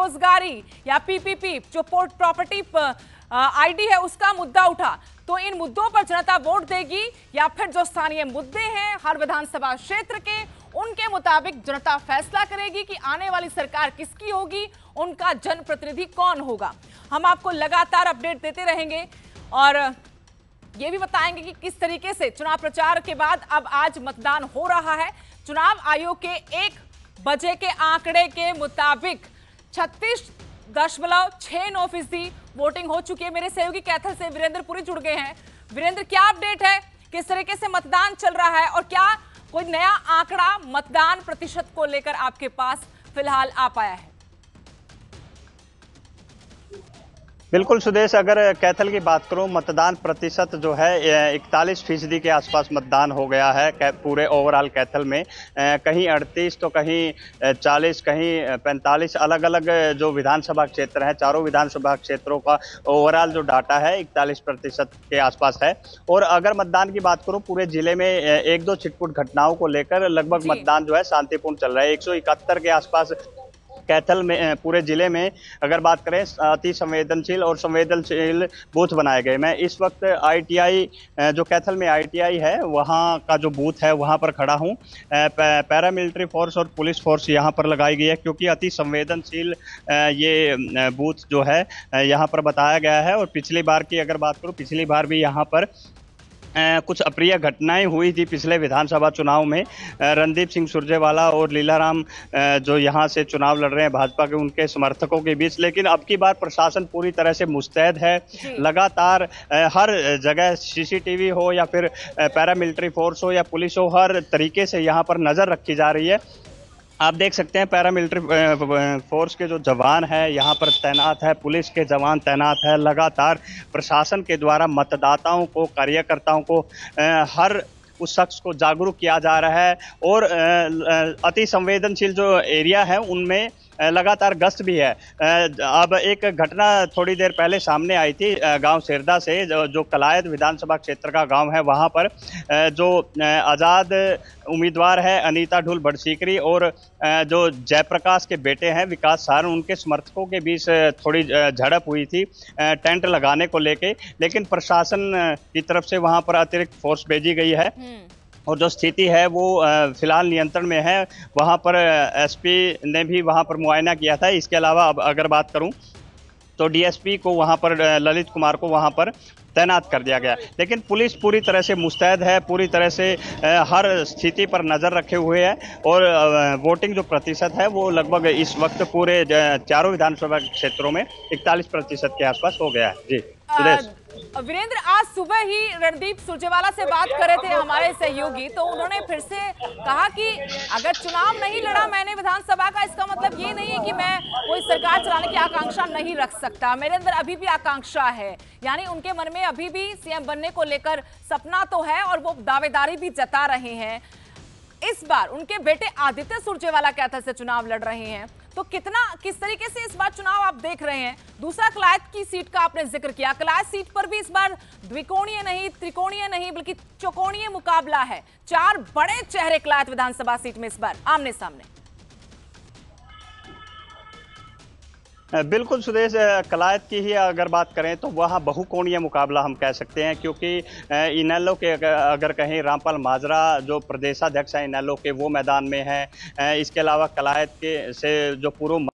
बेरोजगारी या पीपीपी जो पोर्ट प्रॉपर्टी आईडी है उसका मुद्दा उठा तो इन मुद्दों पर जनता वोट देगी या फिर जो स्थानीय मुद्दे हैं हर विधानसभा क्षेत्र के उनके मुताबिक जनता फैसला करेगी कि आने वाली सरकार किसकी होगी उनका जनप्रतिनिधि कौन होगा हम आपको लगातार अपडेट देते रहेंगे और ये भी बताएंगे कि किस तरीके से चुनाव प्रचार के बाद अब आज मतदान हो रहा है चुनाव आयोग के एक बजे के आंकड़े के मुताबिक छत्तीस दशमलव छह नौ फीसदी वोटिंग हो चुकी है मेरे सहयोगी कैथल से वीरेंद्र पुरी जुड़ गए हैं वीरेंद्र क्या अपडेट है किस तरीके से मतदान चल रहा है और क्या कोई नया आंकड़ा मतदान प्रतिशत को लेकर आपके पास फिलहाल आ पाया है बिल्कुल सुदेश अगर कैथल की बात करूं मतदान प्रतिशत जो है इकतालीस फीसदी के आसपास मतदान हो गया है पूरे ओवरऑल कैथल में कहीं अड़तीस तो कहीं 40 कहीं 45 अलग अलग जो विधानसभा क्षेत्र हैं चारों विधानसभा क्षेत्रों का ओवरऑल जो डाटा है इकतालीस प्रतिशत के आसपास है और अगर मतदान की बात करूँ पूरे जिले में एक दो छिटपुट घटनाओं को लेकर लगभग मतदान जो है शांतिपूर्ण चल रहा है एक के आसपास कैथल में पूरे ज़िले में अगर बात करें अति संवेदनशील और संवेदनशील बूथ बनाए गए मैं इस वक्त आईटीआई जो कैथल में आईटीआई है वहाँ का जो बूथ है वहाँ पर खड़ा हूँ पैरामिलिट्री फोर्स और पुलिस फोर्स यहाँ पर लगाई गई है क्योंकि अति संवेदनशील ये बूथ जो है यहाँ पर बताया गया है और पिछली बार की अगर बात करूँ पिछली बार भी यहाँ पर कुछ अप्रिय घटनाएं हुई थी पिछले विधानसभा चुनाव में रणदीप सिंह सुरजेवाला और लीलाराम जो यहाँ से चुनाव लड़ रहे हैं भाजपा के उनके समर्थकों के बीच लेकिन अब की बार प्रशासन पूरी तरह से मुस्तैद है लगातार हर जगह सीसीटीवी हो या फिर पैरामिलिट्री फोर्स हो या पुलिस हो हर तरीके से यहाँ पर नज़र रखी जा रही है आप देख सकते हैं पैरामिलिट्री फोर्स के जो जवान है यहाँ पर तैनात है पुलिस के जवान तैनात है लगातार प्रशासन के द्वारा मतदाताओं को कार्यकर्ताओं को हर उस शख्स को जागरूक किया जा रहा है और अति संवेदनशील जो एरिया है उनमें लगातार गश्त भी है अब एक घटना थोड़ी देर पहले सामने आई थी गांव सिरदा से जो कलायत विधानसभा क्षेत्र का गांव है वहां पर जो आज़ाद उम्मीदवार है अनीता ढुल बड़सीकरी और जो जयप्रकाश के बेटे हैं विकास सार उनके समर्थकों के बीच थोड़ी झड़प हुई थी टेंट लगाने को लेके लेकिन प्रशासन की तरफ से वहां पर अतिरिक्त फोर्स भेजी गई है हम्म। और जो स्थिति है वो फिलहाल नियंत्रण में है वहाँ पर एसपी ने भी वहाँ पर मुआयना किया था इसके अलावा अब अगर बात करूँ तो डीएसपी को वहाँ पर ललित कुमार को वहाँ पर तैनात कर दिया गया लेकिन पुलिस पूरी तरह से मुस्तैद है पूरी तरह से हर स्थिति पर नज़र रखे हुए है और वोटिंग जो प्रतिशत है वो लगभग इस वक्त पूरे चारों विधानसभा क्षेत्रों में इकतालीस प्रतिशत के आसपास हो गया है जी सुरेश वीरेंद्र आज सुबह ही रणदीप सुरजेवाला से बात कर रहे थे हमारे सहयोगी तो उन्होंने फिर से कहा कि अगर चुनाव नहीं लड़ा मैंने विधानसभा का इसका मतलब ये नहीं है कि मैं कोई सरकार चलाने की आकांक्षा नहीं रख सकता मेरे अंदर अभी भी आकांक्षा है यानी उनके मन में अभी भी सीएम बनने को लेकर सपना तो है और वो दावेदारी भी जता रहे हैं इस बार उनके बेटे आदित्य सुरजेवाला क्या से चुनाव लड़ रहे हैं तो कितना किस तरीके से इस बार चुनाव आप देख रहे हैं दूसरा कलायत की सीट का आपने जिक्र किया कलायत सीट पर भी इस बार द्विकोणीय नहीं त्रिकोणीय नहीं बल्कि चौकोणीय मुकाबला है चार बड़े चेहरे कलायत विधानसभा सीट में इस बार आमने सामने बिल्कुल सुदेश कलायत की ही अगर बात करें तो वहाँ बहुकोणीय मुकाबला हम कह सकते हैं क्योंकि इन के अगर कहीं रामपाल माजरा जो प्रदेशाध्यक्ष हैं इन के वो मैदान में हैं इसके अलावा कलायत के से जो पूर्व